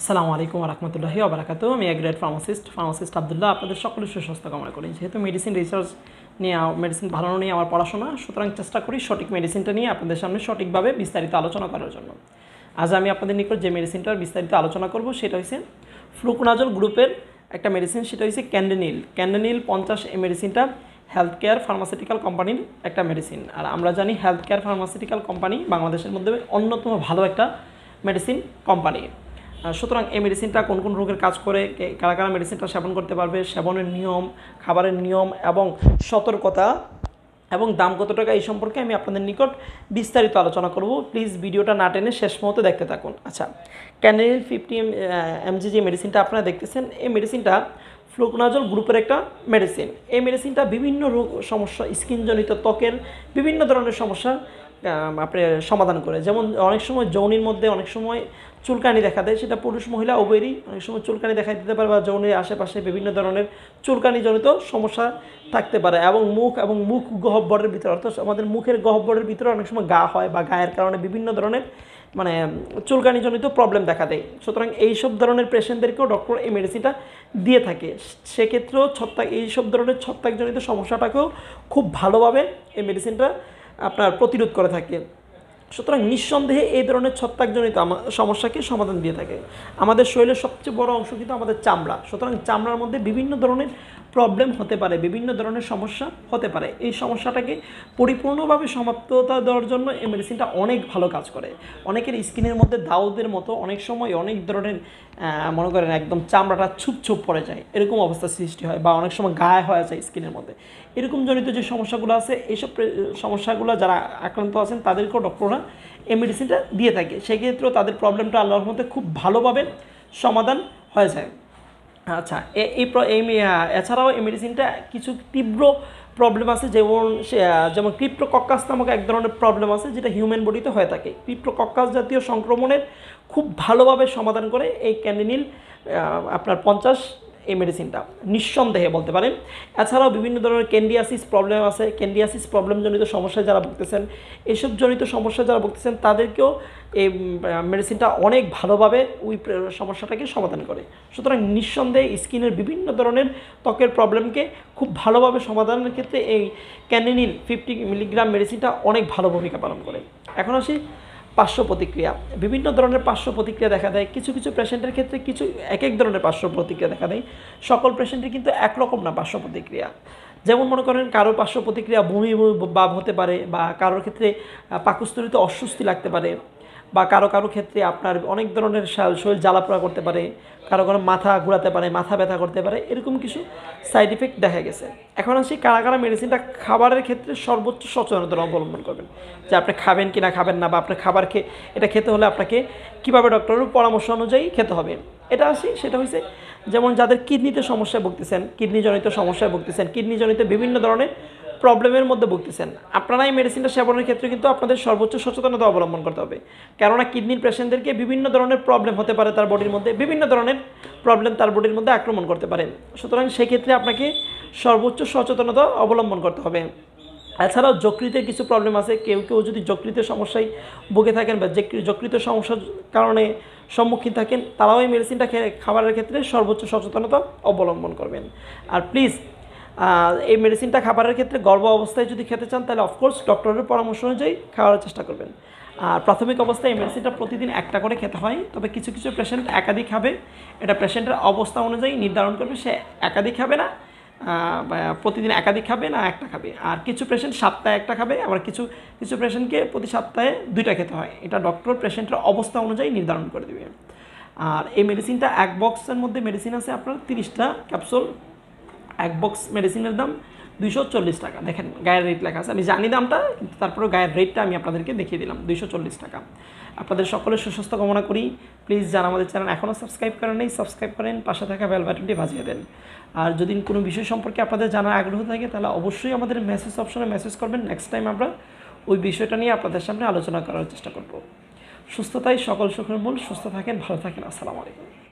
আসসালামু আলাইকুম রহমতুল্লাহি আবরাকাত আমি গ্রেড ফার্মাসিস্ট ফার্মাসিস্ট আবদুল্লাহ আপনাদের সকলের সুস্বাস্থ্য কামনা করি যেহেতু মেডিসিন রিসার্চ নিয়ে মেডিসিন ভালো নিয়ে আমার পড়াশোনা সুতরাং চেষ্টা করি সঠিক মেডিসিনটা নিয়ে আপনাদের সামনে সঠিকভাবে বিস্তারিত আলোচনা করার জন্য আজ আমি আপনাদের নিকট যে মেডিসিনটার বিস্তারিত আলোচনা করব সেটা হচ্ছে ফ্লুকোনাজল গ্রুপের একটা মেডিসিন সেটা হচ্ছে ক্যান্ডেনিল ক্যান্ডেনিল পঞ্চাশ এই মেডিসিনটা হেলথ কেয়ার ফার্মাসিউটিক্যাল কোম্পানির একটা মেডিসিন আর আমরা জানি হেলথ কেয়ার ফার্মাসিউটিক্যাল কোম্পানি বাংলাদেশের মধ্যে অন্যতম ভালো একটা মেডিসিন কোম্পানি সুতরাং এই মেডিসিনটা কোন কোন রোগের কাজ করে কারা কারা মেডিসিনটা সেবন করতে পারবে সেবনের নিয়ম খাবারের নিয়ম এবং সতর্কতা এবং দাম কত টাকা এই সম্পর্কে আমি আপনাদের নিকট বিস্তারিত আলোচনা করব প্লিজ ভিডিওটা না টেনে শেষ মুহূর্তে দেখতে থাকুন আচ্ছা ক্যানেল ফিফটি এমজি যে মেডিসিনটা আপনারা দেখতেছেন এই মেডিসিনটা ফ্লোকোনাজল গ্রুপের একটা মেডিসিন এই মেডিসিনটা বিভিন্ন রোগ সমস্যা স্কিনজনিত ত্বকের বিভিন্ন ধরনের সমস্যা আপনার সমাধান করে যেমন অনেক সময় যৌনির মধ্যে অনেক সময় চুলকানি দেখা দেয় সেটা পুরুষ মহিলা উভয়েরই অনেক সময় চুলকানি দেখা দিতে পারে বা যৌনের আশেপাশে বিভিন্ন ধরনের চুলকানিজনিত সমস্যা থাকতে পারে এবং মুখ এবং মুখ গহব্বরের ভিতরে অর্থাৎ আমাদের মুখের গহব্বরের ভিতরে অনেক সময় গা হয় বা গায়ের কারণে বিভিন্ন ধরনের মানে চুলকানিজনিত প্রবলেম দেখা দেয় সুতরাং এইসব ধরনের পেশেন্টদেরকেও ডক্টর এই মেডিসিনটা দিয়ে থাকে সেক্ষেত্রেও ছত্রাক এইসব ধরনের ছত্রাকজনিত সমস্যাটাকেও খুব ভালোভাবে এই মেডিসিনটা আপনার প্রতিরোধ করে থাকে সুতরাং নিঃসন্দেহে এই ধরনের ছত্রাকজনিত সমস্যাকে সমাধান দিয়ে থাকে আমাদের শরীরের সবচেয়ে বড় অংশ কিন্তু আমাদের চামড়া সুতরাং চামড়ার মধ্যে বিভিন্ন ধরনের প্রবলেম হতে পারে বিভিন্ন ধরনের সমস্যা হতে পারে এই সমস্যাটাকে পরিপূর্ণভাবে সমাপ্ততা দেওয়ার জন্য এই মেডিসিনটা অনেক ভালো কাজ করে অনেকের স্কিনের মধ্যে দাউদের মতো অনেক সময় অনেক ধরনের মনে করেন একদম চামড়াটা ছুপ ছুপ পড়ে যায় এরকম অবস্থা সৃষ্টি হয় বা অনেক সময় গায়ে হয়ে যায় স্কিনের মধ্যে এরকম জনিত যে সমস্যাগুলো আছে এইসব সমস্যাগুলো যারা আক্রান্ত আছেন তাদেরকেও ডক্টররা এই মেডিসিনটা দিয়ে থাকে সেক্ষেত্রেও তাদের প্রবলেমটা আল্লাহর মধ্যে খুব ভালোভাবে সমাধান হয়ে যায় আচ্ছা এই এছাড়াও এই মেডিসিনটা কিছু তীব্র প্রবলেম আছে যেমন যেমন ক্রিপ্টোকক্কাস নামক এক ধরনের প্রবলেম আছে যেটা হিউম্যান বডিতে হয়ে থাকে ক্রিপ্টোকক্কাস জাতীয় সংক্রমণের খুব ভালোভাবে সমাধান করে এই ক্যান্ডিনিল আপনার পঞ্চাশ এই মেডিসিনটা নিঃসন্দেহে বলতে পারেন এছাড়াও বিভিন্ন ধরনের ক্যান্ডিয়াসিস প্রবলেম আছে ক্যান্ডিয়াসিস প্রবলেমজনিত সমস্যায় যারা ভুগতেছেন এসব জনিত সমস্যায় যারা ভুগতেছেন তাদেরকেও এই মেডিসিনটা অনেক ভালোভাবে ওই সমস্যাটাকে সমাধান করে সুতরাং নিঃসন্দেহে স্কিনের বিভিন্ন ধরনের ত্বকের প্রবলেমকে খুব ভালোভাবে সমাধানের ক্ষেত্রে এই ক্যানিনিল ফিফটি মিলিগ্রাম মেডিসিনটা অনেক ভালো ভূমিকা পালন করে এখন আসি পার্শ্ব প্রতিক্রিয়া বিভিন্ন ধরনের পার্শ্ব প্রতিক্রিয়া দেখা দেয় কিছু কিছু পেশেন্টের ক্ষেত্রে কিছু এক এক ধরনের পার্শ্ব প্রতিক্রিয়া দেখা দেয় সকল পেশেন্টের কিন্তু একরকম না পার্শ্ব প্রতিক্রিয়া যেমন মনে করেন কারো পার্শ্ব প্রতিক্রিয়া বমি ভাব হতে পারে বা কারোর ক্ষেত্রে পাকস্থলিতে অস্বস্তি লাগতে পারে বা কারো কারো ক্ষেত্রে আপনার অনেক ধরনের শরীর জ্বালাপোড়া করতে পারে কারো কারো মাথা ঘুরাতে পারে মাথা ব্যথা করতে পারে এরকম কিছু সাইড ইফেক্ট দেখা গেছে এখন আসি কারা কারা মেডিসিনটা খাবারের ক্ষেত্রে সর্বোচ্চ সচেতনতা অবলম্বন করবেন যে আপনি খাবেন কি না খাবেন না বা আপনার খাবার খেয়ে এটা খেতে হলে আপনাকে কীভাবে ডক্টরের পরামর্শ অনুযায়ী খেতে হবে এটা আসি সেটা হয়েছে যেমন যাদের কিডনিতে সমস্যায় ভুগতেছেন কিডনিজনিত সমস্যায় ভুগতেছেন কিডনিজনিত বিভিন্ন ধরনের প্রবলেমের মধ্যে ভুগতেছেন আপনারা এই মেডিসিনটা সেবনের ক্ষেত্রে কিন্তু আপনাদের সর্বোচ্চ সচেতনতা অবলম্বন করতে হবে কেননা কিডনির পেশেন্টদেরকে বিভিন্ন ধরনের প্রবলেম হতে পারে তার বডির মধ্যে বিভিন্ন ধরনের প্রবলেম তার বডির মধ্যে আক্রমণ করতে পারে সুতরাং সেক্ষেত্রে আপনাকে সর্বোচ্চ সচেতনতা অবলম্বন করতে হবে এছাড়াও যকৃতের কিছু প্রবলেম আছে কেউ কেউ যদি যকৃতের সমস্যায় ভুগে থাকেন বা যকৃতের সমস্যার কারণে সম্মুখীন থাকেন তারাও এই মেডিসিনটা খাবারের ক্ষেত্রে সর্বোচ্চ সচেতনতা অবলম্বন করবেন আর প্লিজ এই মেডিসিনটা খাবারের ক্ষেত্রে গর্ব অবস্থায় যদি খেতে চান তাহলে অফকোর্স ডক্টরের পরামর্শ অনুযায়ী খাওয়ার চেষ্টা করবেন আর প্রাথমিক অবস্থায় এই মেডিসিনটা প্রতিদিন একটা করে খেতে হয় তবে কিছু কিছু পেশেন্ট একাধিক খাবে এটা পেশেন্টের অবস্থা অনুযায়ী নির্ধারণ করবে সে একাধিক খাবে না প্রতিদিন একাধিক খাবে না একটা খাবে আর কিছু পেশেন্ট সপ্তাহে একটা খাবে আবার কিছু কিছু পেশেন্টকে প্রতি সপ্তাহে দুইটা খেতে হয় এটা ডক্টর পেশেন্টের অবস্থা অনুযায়ী নির্ধারণ করে দেবে আর এই মেডিসিনটা এক বক্সের মধ্যে মেডিসিন আছে আপনার তিরিশটা ক্যাপসুল এক বক্স মেডিসিনের দাম দুইশো চল্লিশ টাকা দেখেন গায়ের রেট লেখা আছে আমি জানি দামটা কিন্তু তারপরেও গায়ের রেটটা আমি আপনাদেরকে দেখিয়ে দিলাম দুইশো চল্লিশ টাকা আপনাদের সকলের সুস্বাস্থ্য কামনা করি প্লিজ যারা আমাদের চ্যানেল এখনও সাবস্ক্রাইব করেন নেই সাবস্ক্রাইব করেন পাশে থাকা বেল বাটনটি বাজিয়ে দেন আর যদি কোনো বিষয় সম্পর্কে আপনাদের জানার আগ্রহ থাকে তাহলে অবশ্যই আমাদের মেসেজ অপশনে মেসেজ করবেন নেক্সট টাইম আমরা ওই বিষয়টা নিয়ে আপনাদের সামনে আলোচনা করার চেষ্টা করব সুস্থতাই সকল সুখের মূল সুস্থ থাকেন ভালো থাকেন আসসালামু আলাইকুম